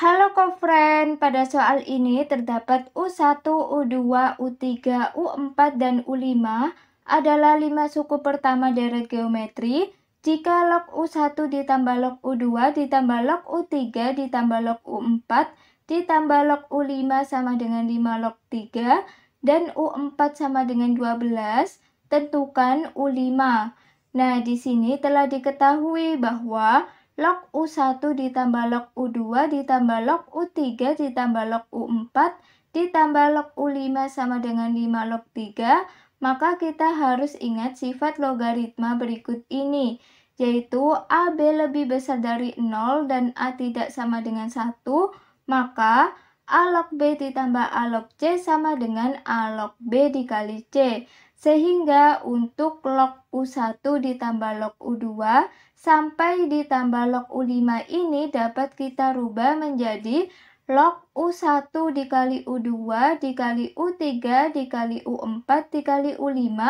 Halo kofren, pada soal ini terdapat U1, U2, U3, U4, dan U5 adalah 5 suku pertama deret geometri. Jika log U1 ditambah log U2 ditambah log U3 ditambah log U4 ditambah log U5 sama dengan 5 log 3 dan U4 sama dengan 12, tentukan U5. Nah, di sini telah diketahui bahwa log U1 ditambah log U2 ditambah log U3 ditambah log U4 ditambah log U5 sama dengan 5 log 3, maka kita harus ingat sifat logaritma berikut ini, yaitu AB lebih besar dari 0 dan A tidak sama dengan 1, maka A log B ditambah A log C sama dengan A log B dikali C. Sehingga untuk log U1 ditambah log U2 sampai ditambah log U5 ini dapat kita rubah menjadi log U1 dikali U2 dikali U3 dikali U4 dikali U5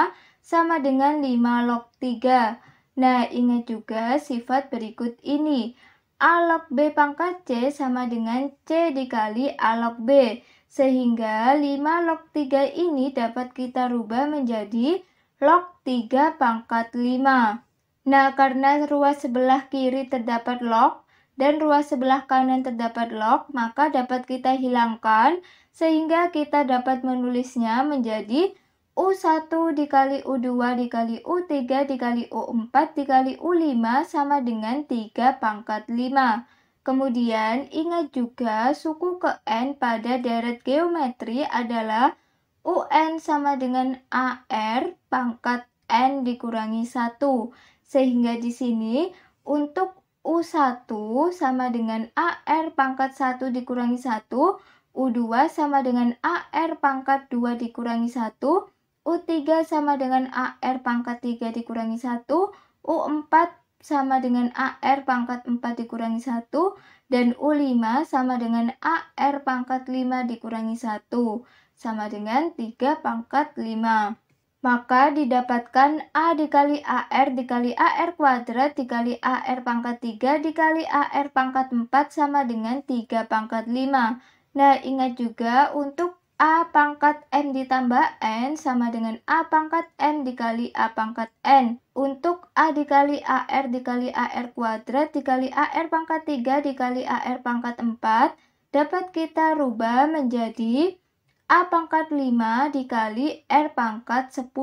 sama dengan 5 log 3. Nah, ingat juga sifat berikut ini. A log B pangkat C sama dengan C dikali A log B. Sehingga 5 log 3 ini dapat kita rubah menjadi log 3 pangkat 5. Nah, karena ruas sebelah kiri terdapat log dan ruas sebelah kanan terdapat log, maka dapat kita hilangkan sehingga kita dapat menulisnya menjadi U1 dikali U2 dikali U3 dikali U4 dikali U5 sama dengan 3 pangkat 5. Kemudian ingat juga suku ke N pada deret geometri adalah UN sama dengan AR pangkat N dikurangi 1. Sehingga di sini untuk U1 sama dengan AR pangkat 1 dikurangi 1, U2 sama dengan AR pangkat 2 dikurangi 1, U3 sama dengan AR pangkat 3 dikurangi 1, U4 sama dengan AR pangkat 4 dikurangi 1, dan U5 sama dengan AR pangkat 5 dikurangi 1, sama dengan 3 pangkat 5 maka didapatkan A dikali AR dikali AR kuadrat dikali AR pangkat 3 dikali AR pangkat 4 sama dengan 3 pangkat 5. Nah, ingat juga untuk A pangkat M ditambah N sama dengan A pangkat M dikali A pangkat N. Untuk A dikali AR dikali AR kuadrat dikali AR pangkat 3 dikali AR pangkat 4 dapat kita rubah menjadi A pangkat 5 dikali R pangkat 10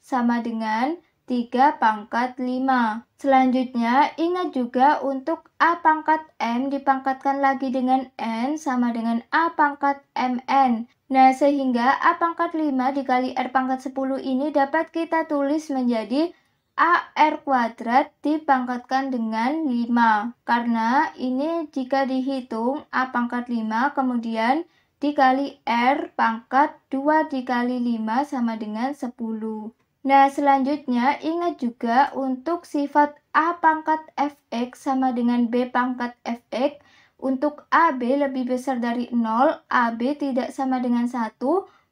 sama dengan 3 pangkat 5. Selanjutnya, ingat juga untuk A pangkat M dipangkatkan lagi dengan N sama dengan A pangkat MN. Nah, sehingga A pangkat 5 dikali R pangkat 10 ini dapat kita tulis menjadi AR kuadrat dipangkatkan dengan 5. Karena ini jika dihitung A pangkat 5 kemudian dikali R pangkat 2 dikali 5 sama dengan 10. Nah, selanjutnya ingat juga untuk sifat A pangkat Fx sama dengan B pangkat Fx, untuk AB lebih besar dari 0, AB tidak sama dengan 1,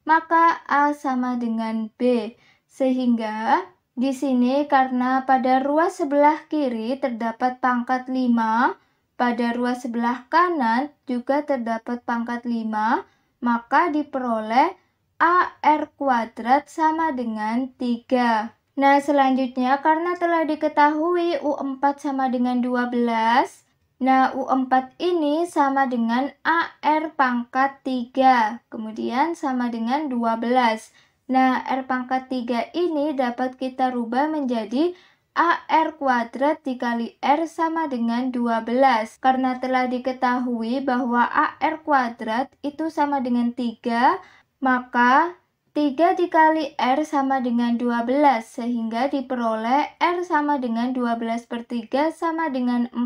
maka A sama dengan B. Sehingga di sini karena pada ruas sebelah kiri terdapat pangkat 5, pada ruas sebelah kanan juga terdapat pangkat 5, maka diperoleh AR kuadrat sama dengan 3. Nah, selanjutnya karena telah diketahui U4 sama dengan 12, nah U4 ini sama dengan AR pangkat 3, kemudian sama dengan 12. Nah, R pangkat 3 ini dapat kita rubah menjadi AR kuadrat dikali R sama dengan 12 karena telah diketahui bahwa AR kuadrat itu sama dengan 3 maka 3 dikali R sama dengan 12 sehingga diperoleh R sama dengan 12 per 3 sama dengan 4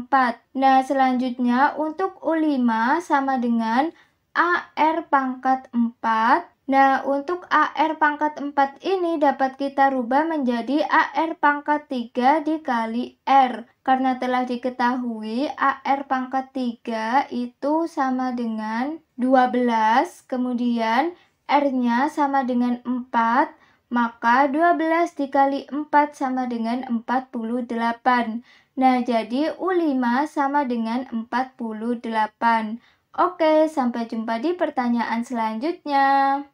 nah selanjutnya untuk U5 sama dengan AR pangkat 4 Nah, untuk AR pangkat 4 ini dapat kita rubah menjadi AR pangkat 3 dikali R. Karena telah diketahui AR pangkat 3 itu sama dengan 12, kemudian R-nya sama dengan 4, maka 12 dikali 4 sama dengan 48. Nah, jadi U5 sama dengan 48. Oke, sampai jumpa di pertanyaan selanjutnya.